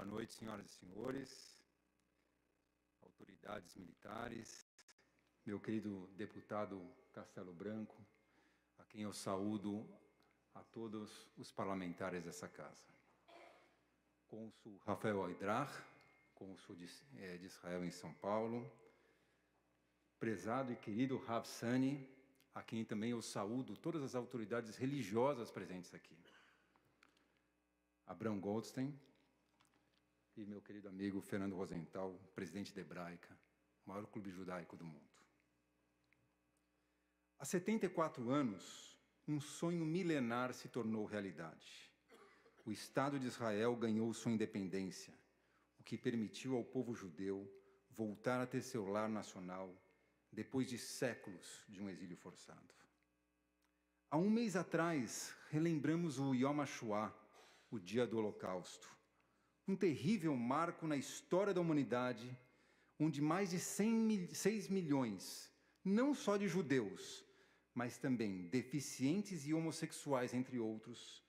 Boa noite, senhoras e senhores, autoridades militares, meu querido deputado Castelo Branco, a quem eu saúdo a todos os parlamentares dessa casa. Cônsul Rafael Aidrar, cônsul de, é, de Israel em São Paulo, prezado e querido Rav Sani, a quem também eu saúdo todas as autoridades religiosas presentes aqui. Abraão Goldstein, e meu querido amigo Fernando Rosenthal, presidente da Hebraica, o maior clube judaico do mundo. Há 74 anos, um sonho milenar se tornou realidade. O Estado de Israel ganhou sua independência, o que permitiu ao povo judeu voltar a ter seu lar nacional depois de séculos de um exílio forçado. Há um mês atrás, relembramos o Yom HaShoah, o dia do Holocausto, um terrível marco na história da humanidade, onde mais de 100 mil, 6 milhões, não só de judeus, mas também deficientes e homossexuais, entre outros,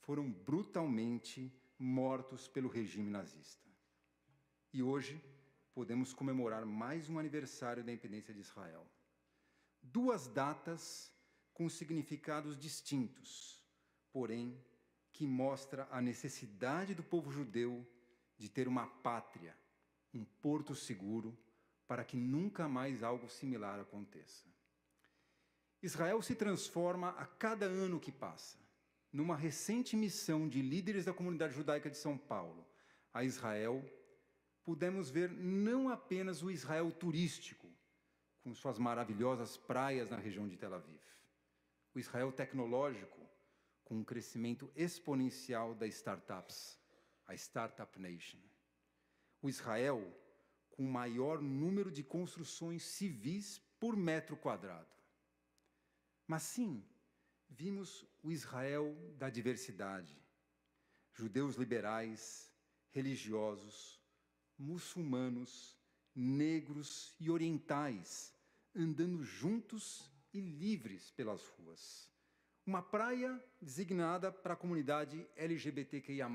foram brutalmente mortos pelo regime nazista. E hoje podemos comemorar mais um aniversário da independência de Israel. Duas datas com significados distintos, porém que mostra a necessidade do povo judeu de ter uma pátria, um porto seguro, para que nunca mais algo similar aconteça. Israel se transforma a cada ano que passa numa recente missão de líderes da comunidade judaica de São Paulo a Israel, pudemos ver não apenas o Israel turístico, com suas maravilhosas praias na região de Tel Aviv, o Israel tecnológico, com um crescimento exponencial das startups, a Startup Nation. O Israel com o maior número de construções civis por metro quadrado. Mas sim, vimos o Israel da diversidade. Judeus liberais, religiosos, muçulmanos, negros e orientais andando juntos e livres pelas ruas uma praia designada para a comunidade LGBTQIA.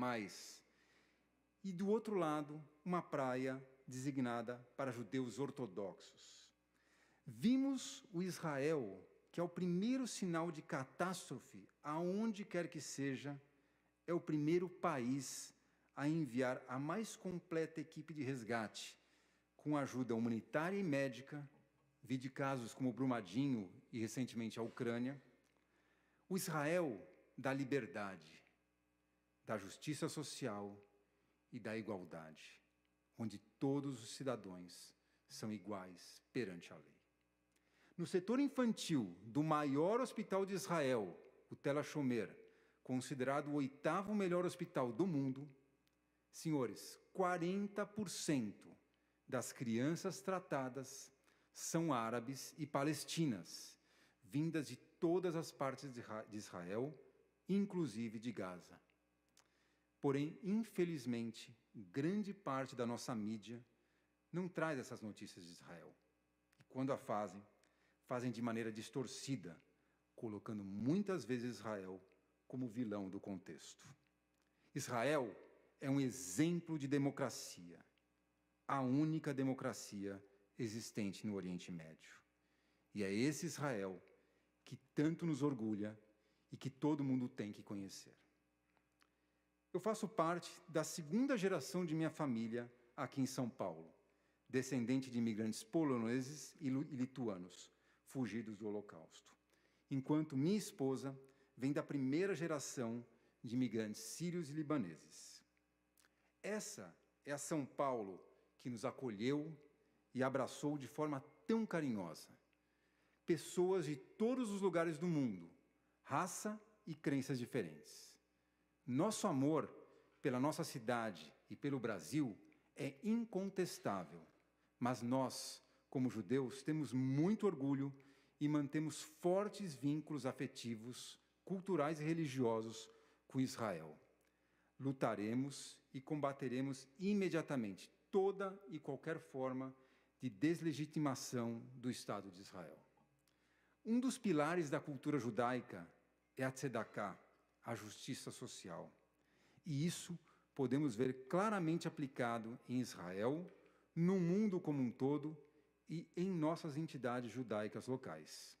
E do outro lado, uma praia designada para judeus ortodoxos. Vimos o Israel, que é o primeiro sinal de catástrofe, aonde quer que seja, é o primeiro país a enviar a mais completa equipe de resgate, com ajuda humanitária e médica, vi de casos como Brumadinho e recentemente a Ucrânia o Israel da liberdade, da justiça social e da igualdade, onde todos os cidadãos são iguais perante a lei. No setor infantil do maior hospital de Israel, o Tela Shomer, considerado o oitavo melhor hospital do mundo, senhores, 40% das crianças tratadas são árabes e palestinas vindas de todas as partes de Israel, inclusive de Gaza. Porém, infelizmente, grande parte da nossa mídia não traz essas notícias de Israel. E quando a fazem, fazem de maneira distorcida, colocando muitas vezes Israel como vilão do contexto. Israel é um exemplo de democracia, a única democracia existente no Oriente Médio. E é esse Israel que tanto nos orgulha e que todo mundo tem que conhecer. Eu faço parte da segunda geração de minha família aqui em São Paulo, descendente de imigrantes poloneses e lituanos, fugidos do Holocausto, enquanto minha esposa vem da primeira geração de imigrantes sírios e libaneses. Essa é a São Paulo que nos acolheu e abraçou de forma tão carinhosa pessoas de todos os lugares do mundo, raça e crenças diferentes. Nosso amor pela nossa cidade e pelo Brasil é incontestável, mas nós, como judeus, temos muito orgulho e mantemos fortes vínculos afetivos, culturais e religiosos com Israel. Lutaremos e combateremos imediatamente toda e qualquer forma de deslegitimação do Estado de Israel. Um dos pilares da cultura judaica é a tzedakah, a justiça social. E isso podemos ver claramente aplicado em Israel, no mundo como um todo e em nossas entidades judaicas locais.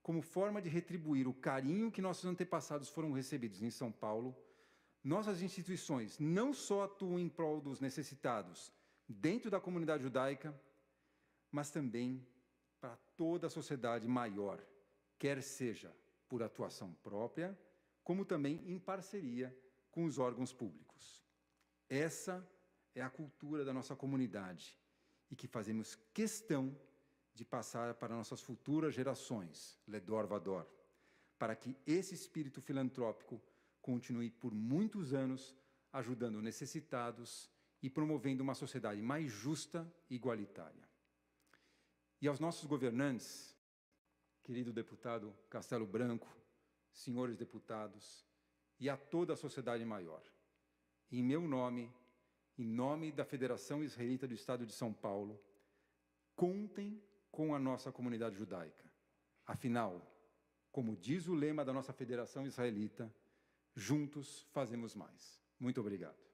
Como forma de retribuir o carinho que nossos antepassados foram recebidos em São Paulo, nossas instituições não só atuam em prol dos necessitados dentro da comunidade judaica, mas também toda a sociedade maior, quer seja por atuação própria, como também em parceria com os órgãos públicos. Essa é a cultura da nossa comunidade e que fazemos questão de passar para nossas futuras gerações, Ledor Vador, para que esse espírito filantrópico continue por muitos anos ajudando necessitados e promovendo uma sociedade mais justa e igualitária. E aos nossos governantes, querido deputado Castelo Branco, senhores deputados, e a toda a sociedade maior, em meu nome, em nome da Federação Israelita do Estado de São Paulo, contem com a nossa comunidade judaica. Afinal, como diz o lema da nossa Federação Israelita, juntos fazemos mais. Muito obrigado.